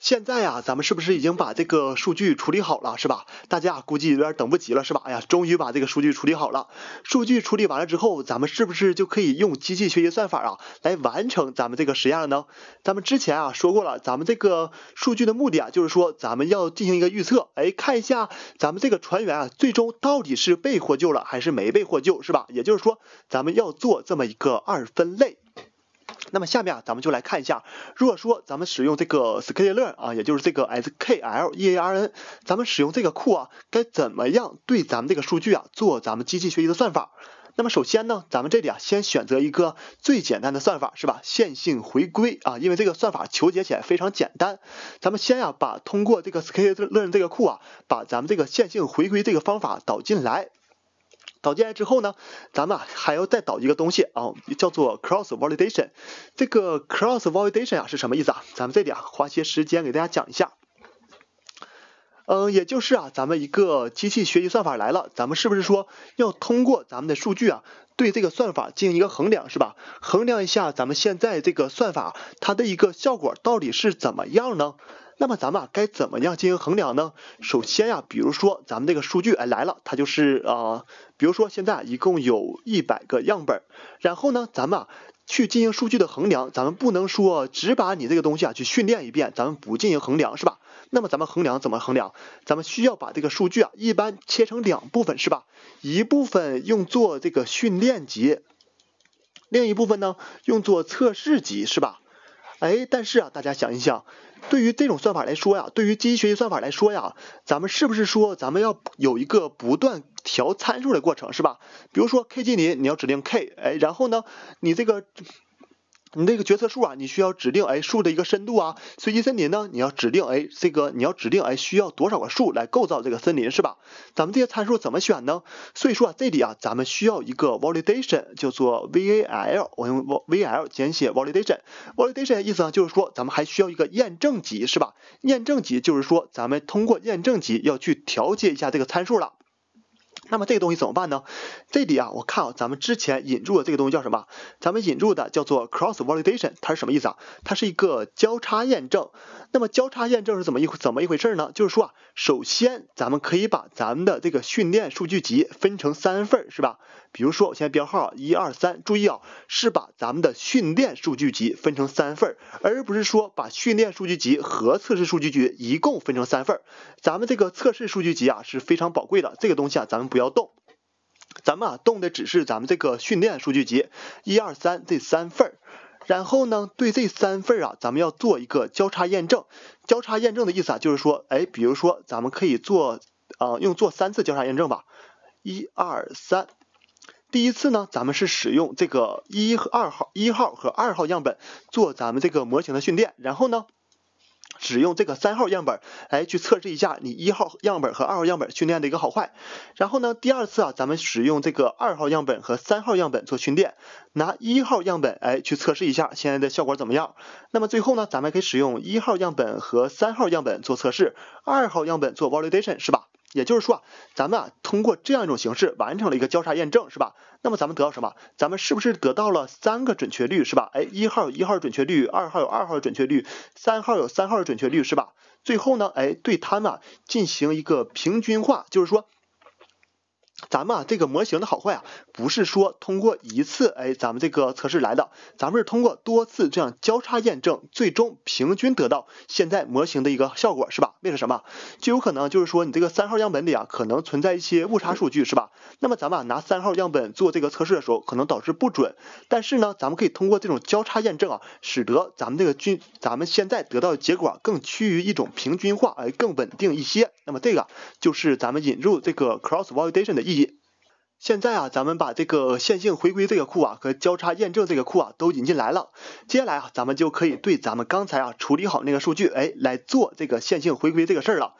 现在呀，咱们是不是已经把这个数据处理好了，是吧？大家估计有点等不及了，是吧？哎呀，终于把这个数据处理好了。数据处理完了之后，咱们是不是就可以用机器学习算法啊，来完成咱们这个实验了呢？咱们之前啊说过了，咱们这个数据的目的啊，就是说咱们要进行一个预测，哎，看一下咱们这个船员啊，最终到底是被获救了还是没被获救，是吧？也就是说，咱们要做这么一个二分类。那么下面啊，咱们就来看一下，如果说咱们使用这个 s k l e a r 啊，也就是这个 skl learn，咱们使用这个库啊，该怎么样对咱们这个数据啊做咱们机器学习的算法？那么首先呢，咱们这里啊先选择一个最简单的算法，是吧？线性回归啊，因为这个算法求解起来非常简单。咱们先呀把通过这个 sklearn 这个库啊，把咱们这个线性回归这个方法导进来。导进来之后呢，咱们还要再导一个东西啊，叫做 cross validation。这个 cross validation 啊是什么意思啊？咱们这里啊花些时间给大家讲一下。嗯，也就是啊，咱们一个机器学习算法来了，咱们是不是说要通过咱们的数据啊，对这个算法进行一个衡量，是吧？衡量一下咱们现在这个算法它的一个效果到底是怎么样呢？那么咱们啊该怎么样进行衡量呢？首先呀，比如说咱们这个数据哎来了，它就是啊，比如说现在一共有一百个样本，然后呢，咱们啊去进行数据的衡量，咱们不能说只把你这个东西啊去训练一遍，咱们不进行衡量是吧？那么咱们衡量怎么衡量？咱们需要把这个数据啊一般切成两部分是吧？一部分用作这个训练集，另一部分呢用作测试集是吧？哎，但是啊，大家想一想，对于这种算法来说呀，对于机器学习算法来说呀，咱们是不是说咱们要有一个不断调参数的过程，是吧？比如说 K 近邻，你要指定 K，哎，然后呢，你这个。你这个决策树啊，你需要指定哎树的一个深度啊，随机森林呢，你要指定哎这个你要指定哎需要多少个树来构造这个森林是吧？咱们这些参数怎么选呢？所以说啊这里啊咱们需要一个 validation 叫做 val，我用 vl 简写 validation，validation 意思啊就是说咱们还需要一个验证集是吧？验证集就是说咱们通过验证集要去调节一下这个参数了。那么这个东西怎么办呢？这里啊，我看啊，咱们之前引入的这个东西叫什么？咱们引入的叫做 cross validation，它是什么意思啊？它是一个交叉验证。那么交叉验证是怎么一怎么一回事呢？就是说啊。首先，咱们可以把咱们的这个训练数据集分成三份，是吧？比如说，我现在标号一二三。注意啊，是把咱们的训练数据集分成三份，而不是说把训练数据集和测试数据集一共分成三份。咱们这个测试数据集啊是非常宝贵的，这个东西啊咱们不要动。咱们啊动的只是咱们这个训练数据集一二三这三份儿。然后呢，对这三份啊，咱们要做一个交叉验证。交叉验证的意思啊，就是说，哎，比如说，咱们可以做啊，用做三次交叉验证吧。一、二、三。第一次呢，咱们是使用这个一和二号、一号和二号样本做咱们这个模型的训练。然后呢？只用这个三号样本，哎，去测试一下你一号样本和二号样本训练的一个好坏。然后呢，第二次啊，咱们使用这个二号样本和三号样本做训练，拿一号样本，哎，去测试一下现在的效果怎么样。那么最后呢，咱们可以使用一号样本和三号样本做测试，二号样本做 validation，是吧？也就是说啊，咱们啊通过这样一种形式完成了一个交叉验证，是吧？那么咱们得到什么？咱们是不是得到了三个准确率，是吧？哎，一号有一号准确率，二号有二号准确率，三号有三号准确率，是吧？最后呢，哎，对它们啊进行一个平均化，就是说。咱们啊这个模型的好坏啊，不是说通过一次哎咱们这个测试来的，咱们是通过多次这样交叉验证，最终平均得到现在模型的一个效果是吧？为了什么？就有可能就是说你这个三号样本里啊可能存在一些误差数据是吧？那么咱们啊拿三号样本做这个测试的时候可能导致不准，但是呢咱们可以通过这种交叉验证啊，使得咱们这个均咱们现在得到的结果更趋于一种平均化，哎更稳定一些。那么这个就是咱们引入这个 cross validation 的意义。现在啊，咱们把这个线性回归这个库啊和交叉验证这个库啊都引进来了。接下来啊，咱们就可以对咱们刚才啊处理好那个数据，哎，来做这个线性回归这个事儿了。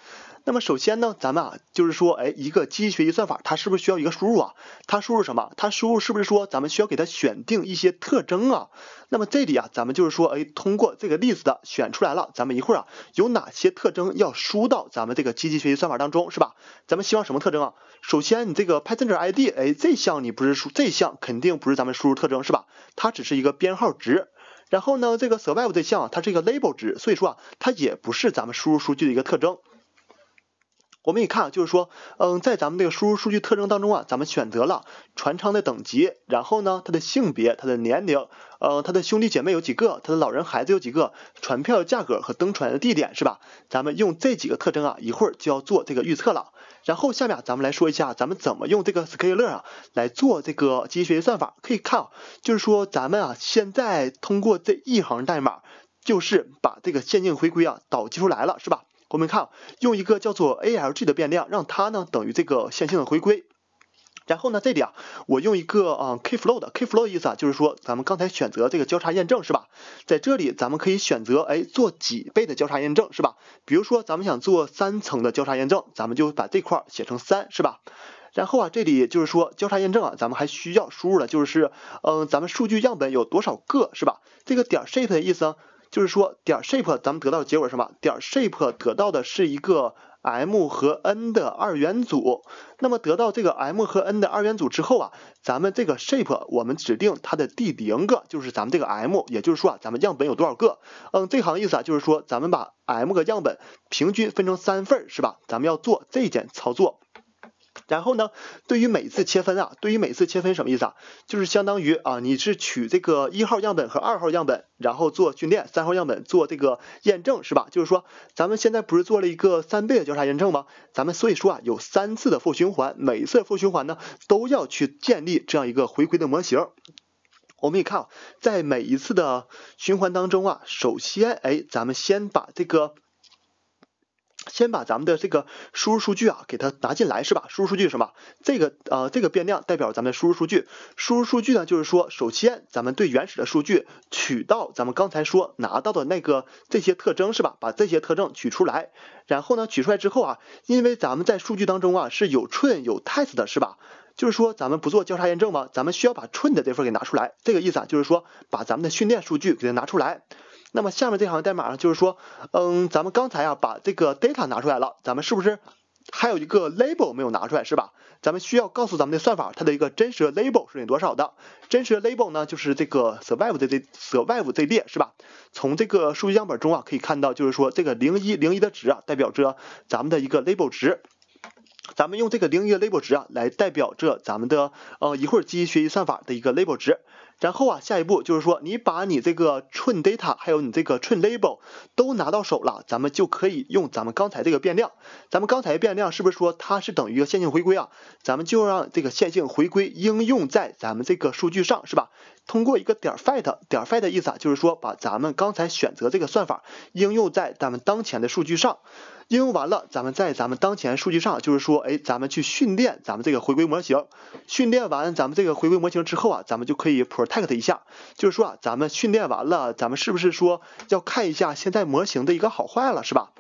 那么首先呢，咱们啊就是说，哎，一个机器学习算法它是不是需要一个输入啊？它输入什么？它输入是不是说咱们需要给它选定一些特征啊？那么这里啊，咱们就是说，哎，通过这个例子的选出来了，咱们一会儿啊有哪些特征要输到咱们这个机器学习算法当中，是吧？咱们希望什么特征啊？首先你这个 p a t h e n t ID，哎，这项你不是输，这项肯定不是咱们输入特征，是吧？它只是一个编号值。然后呢，这个 survive 这项它是一个 label 值，所以说啊，它也不是咱们输入数据的一个特征。我们一看啊，就是说，嗯，在咱们这个输入数据特征当中啊，咱们选择了船舱的等级，然后呢，他的性别、他的年龄，呃，他的兄弟姐妹有几个，他的老人孩子有几个，船票价格和登船的地点是吧？咱们用这几个特征啊，一会儿就要做这个预测了。然后下面咱们来说一下，咱们怎么用这个 s c a k i l e r 啊来做这个机器学习算法。可以看啊，就是说咱们啊现在通过这一行代码，就是把这个线性回归啊导求出来了，是吧？我们看，用一个叫做 alg 的变量，让它呢等于这个线性的回归。然后呢，这里啊，我用一个啊 k f l o w 的 k f o l o 的意思啊就是说，咱们刚才选择这个交叉验证是吧？在这里咱们可以选择，哎，做几倍的交叉验证是吧？比如说咱们想做三层的交叉验证，咱们就把这块写成三，是吧？然后啊，这里就是说交叉验证啊，咱们还需要输入的就是，嗯，咱们数据样本有多少个是吧？这个点 shape 的意思。就是说，点 shape，咱们得到结果是什么？点 shape 得到的是一个 m 和 n 的二元组。那么得到这个 m 和 n 的二元组之后啊，咱们这个 shape，我们指定它的第零个，就是咱们这个 m，也就是说啊，咱们样本有多少个？嗯，这行意思啊，就是说咱们把 m 个样本平均分成三份，是吧？咱们要做这件操作。然后呢，对于每次切分啊，对于每次切分什么意思啊？就是相当于啊，你是取这个一号样本和二号样本，然后做训练，三号样本做这个验证，是吧？就是说，咱们现在不是做了一个三倍的交叉验证吗？咱们所以说啊，有三次的负循环，每一次负循环呢，都要去建立这样一个回归的模型。我们也看，在每一次的循环当中啊，首先，哎，咱们先把这个。先把咱们的这个输入数据啊给它拿进来是吧？输入数据是什么？这个呃这个变量代表咱们输入数据。输入数据呢就是说首先咱们对原始的数据取到咱们刚才说拿到的那个这些特征是吧？把这些特征取出来，然后呢取出来之后啊，因为咱们在数据当中啊是有 train 有 test 的是吧？就是说咱们不做交叉验证吗？咱们需要把 train 的这份给拿出来，这个意思啊就是说把咱们的训练数据给它拿出来。那么下面这行代码呢，就是说，嗯，咱们刚才啊把这个 data 拿出来了，咱们是不是还有一个 label 没有拿出来，是吧？咱们需要告诉咱们的算法它的一个真实的 label 是等于多少的？真实的 label 呢，就是这个 survive 的这 survive 这列，是吧？从这个数据样本中啊可以看到，就是说这个零一零一的值啊代表着咱们的一个 label 值，咱们用这个零一的 label 值啊来代表着咱们的呃一会儿机器学习算法的一个 label 值。然后啊，下一步就是说，你把你这个 train data，还有你这个 train label 都拿到手了，咱们就可以用咱们刚才这个变量。咱们刚才变量是不是说它是等于线性回归啊？咱们就让这个线性回归应用在咱们这个数据上，是吧？通过一个点 fit，点 fit 的意思啊，就是说把咱们刚才选择这个算法应用在咱们当前的数据上，应用完了，咱们在咱们当前数据上，就是说，哎，咱们去训练咱们这个回归模型。训练完咱们这个回归模型之后啊，咱们就可以 p r o t e c t 一下，就是说啊，咱们训练完了，咱们是不是说要看一下现在模型的一个好坏？了是吧？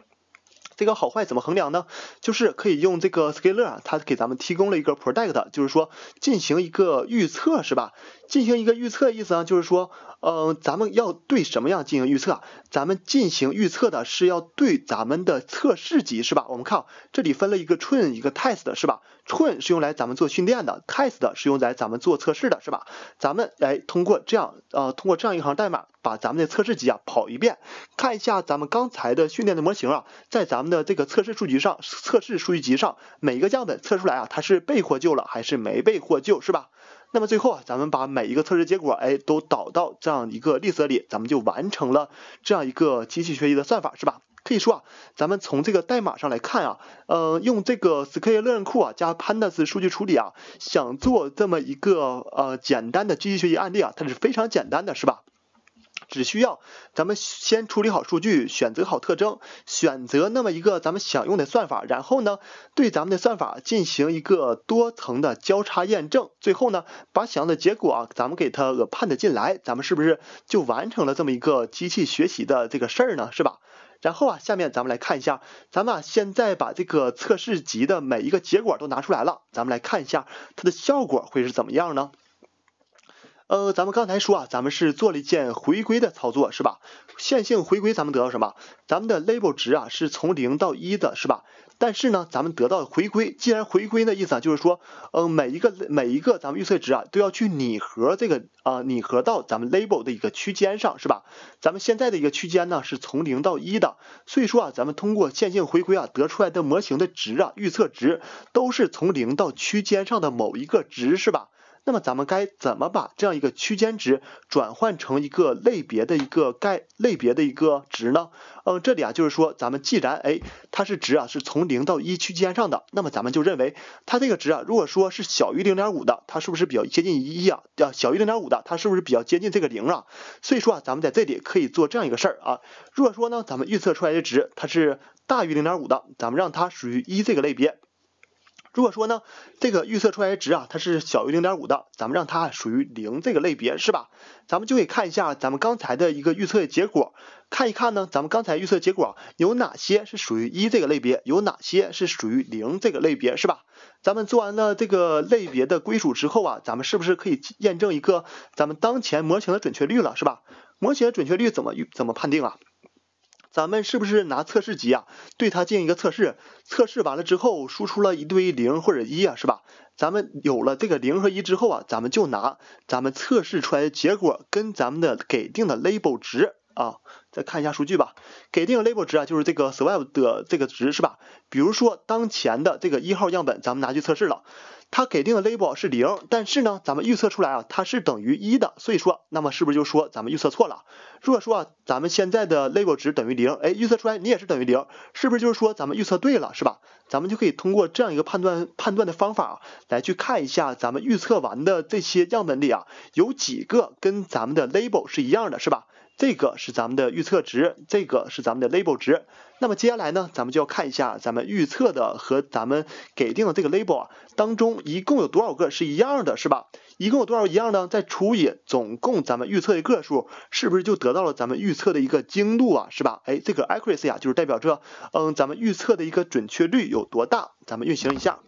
这个好坏怎么衡量呢？就是可以用这个 scaler，啊，它给咱们提供了一个 predict，就是说进行一个预测，是吧？进行一个预测，意思呢就是说，嗯，咱们要对什么样进行预测？咱们进行预测的是要对咱们的测试集，是吧？我们看这里分了一个 train，一个 test，是吧？train 是用来咱们做训练的，test 是用来咱们做测试的，是吧？咱们来通过这样，啊，通过这样一行代码，把咱们的测试集啊跑一遍，看一下咱们刚才的训练的模型啊，在咱们的这个测试数据上，测试数据集上每个样本测出来啊，它是被获救了还是没被获救，是吧？那么最后啊，咱们把每一个测试结果哎都导到这样一个 list 里，咱们就完成了这样一个机器学习的算法，是吧？可以说啊，咱们从这个代码上来看啊，呃，用这个 s c i k i l e a r n 库啊加 Pandas 数据处理啊，想做这么一个呃简单的机器学习案例啊，它是非常简单的，是吧？只需要咱们先处理好数据，选择好特征，选择那么一个咱们想用的算法，然后呢，对咱们的算法进行一个多层的交叉验证，最后呢，把想要的结果啊，咱们给它判 d 进来，咱们是不是就完成了这么一个机器学习的这个事儿呢，是吧？然后啊，下面咱们来看一下，咱们啊现在把这个测试集的每一个结果都拿出来了，咱们来看一下它的效果会是怎么样呢？呃，咱们刚才说啊，咱们是做了一件回归的操作，是吧？线性回归，咱们得到什么？咱们的 label 值啊，是从零到一的，是吧？但是呢，咱们得到回归，既然回归的意思啊，就是说，嗯，每一个每一个咱们预测值啊，都要去拟合这个啊，拟合到咱们 label 的一个区间上，是吧？咱们现在的一个区间呢，是从零到一的，所以说啊，咱们通过线性回归啊，得出来的模型的值啊，预测值都是从零到区间上的某一个值，是吧？那么咱们该怎么把这样一个区间值转换成一个类别的一个概类别的一个值呢？嗯，这里啊就是说，咱们既然哎它是值啊是从零到一区间上的，那么咱们就认为它这个值啊，如果说是小于零点五的，它是不是比较接近一啊？啊，小于零点五的，它是不是比较接近这个零啊？所以说啊，咱们在这里可以做这样一个事儿啊，如果说呢咱们预测出来的值它是大于零点五的，咱们让它属于一这个类别。如果说呢，这个预测出来值啊，它是小于零点五的，咱们让它属于零这个类别是吧？咱们就可以看一下咱们刚才的一个预测结果，看一看呢，咱们刚才预测结果有哪些是属于一这个类别，有哪些是属于零这个类别是吧？咱们做完了这个类别的归属之后啊，咱们是不是可以验证一个咱们当前模型的准确率了是吧？模型的准确率怎么怎么判定啊？咱们是不是拿测试集啊，对它进行一个测试，测试完了之后输出了一堆零或者一啊，是吧？咱们有了这个零和一之后啊，咱们就拿咱们测试出来的结果跟咱们的给定的 label 值啊，再看一下数据吧。给定 label 值啊，就是这个 survive 的这个值是吧？比如说当前的这个一号样本，咱们拿去测试了。它给定的 label 是零，但是呢，咱们预测出来啊，它是等于一的，所以说，那么是不是就说咱们预测错了？如果说啊，咱们现在的 label 值等于零，哎，预测出来你也是等于零，是不是就是说咱们预测对了，是吧？咱们就可以通过这样一个判断判断的方法来去看一下，咱们预测完的这些样本里啊，有几个跟咱们的 label 是一样的，是吧？这个是咱们的预测值，这个是咱们的 label 值。那么接下来呢，咱们就要看一下咱们预测的和咱们给定的这个 label 啊当中一共有多少个是一样的，是吧？一共有多少一样呢？再除以总共咱们预测的个数，是不是就得到了咱们预测的一个精度啊，是吧？哎，这个 accuracy 啊，就是代表着，嗯，咱们预测的一个准确率有多大。咱们运行一下。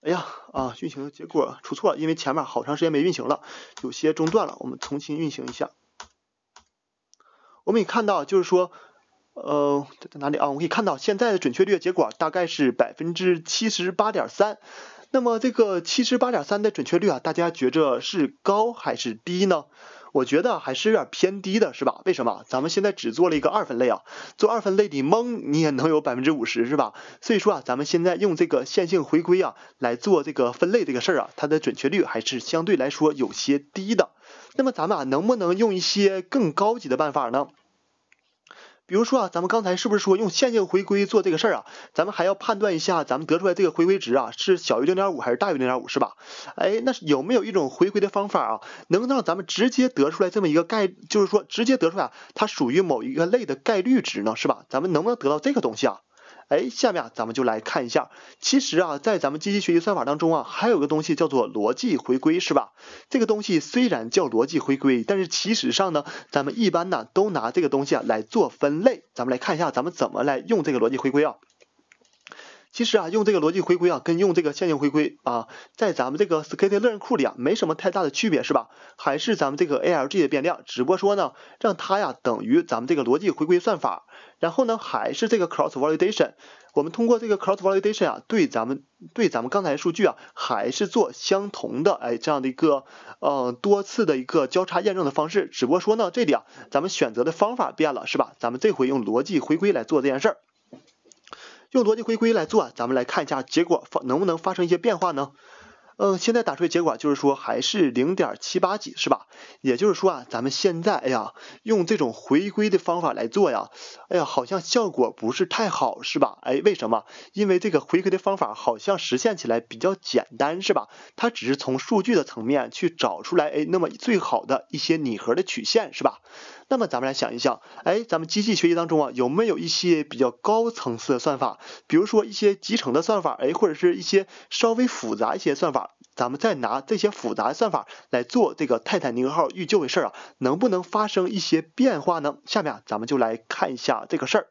哎呀，啊，运行的结果出错了，因为前面好长时间没运行了，有些中断了，我们重新运行一下。我们可以看到，就是说，呃，在哪里啊？我们可以看到现在的准确率结果大概是百分之七十八点三。那么这个七十八点三的准确率啊，大家觉着是高还是低呢？我觉得还是有点偏低的，是吧？为什么？咱们现在只做了一个二分类啊，做二分类你蒙你也能有百分之五十，是吧？所以说啊，咱们现在用这个线性回归啊来做这个分类这个事儿啊，它的准确率还是相对来说有些低的。那么咱们啊，能不能用一些更高级的办法呢？比如说啊，咱们刚才是不是说用线性回归做这个事儿啊？咱们还要判断一下，咱们得出来这个回归值啊是小于零点五还是大于零点五，是吧？哎，那有没有一种回归的方法啊，能让咱们直接得出来这么一个概，就是说直接得出来它属于某一个类的概率值呢，是吧？咱们能不能得到这个东西啊？哎，下面咱们就来看一下。其实啊，在咱们机器学习算法当中啊，还有个东西叫做逻辑回归，是吧？这个东西虽然叫逻辑回归，但是其实上呢，咱们一般呢都拿这个东西啊来做分类。咱们来看一下，咱们怎么来用这个逻辑回归啊？其实啊，用这个逻辑回归啊，跟用这个线性回归啊，在咱们这个 Scikit Learn 库里啊，没什么太大的区别，是吧？还是咱们这个 Alg 的变量，只不过说呢，让它呀等于咱们这个逻辑回归算法，然后呢，还是这个 Cross Validation，我们通过这个 Cross Validation 啊，对咱们对咱们刚才数据啊，还是做相同的哎这样的一个呃多次的一个交叉验证的方式，只不过说呢，这里啊，咱们选择的方法变了，是吧？咱们这回用逻辑回归来做这件事儿。用逻辑回归来做，咱们来看一下结果发能不能发生一些变化呢？嗯，现在打出的结果就是说还是零点七八几是吧？也就是说啊，咱们现在哎呀用这种回归的方法来做呀，哎呀好像效果不是太好是吧？哎，为什么？因为这个回归的方法好像实现起来比较简单是吧？它只是从数据的层面去找出来哎那么最好的一些拟合的曲线是吧？那么咱们来想一想，哎，咱们机器学习当中啊有没有一些比较高层次的算法，比如说一些集成的算法，哎，或者是一些稍微复杂一些算法，咱们再拿这些复杂算法来做这个泰坦尼克号遇救的事儿啊，能不能发生一些变化呢？下面啊，咱们就来看一下这个事儿。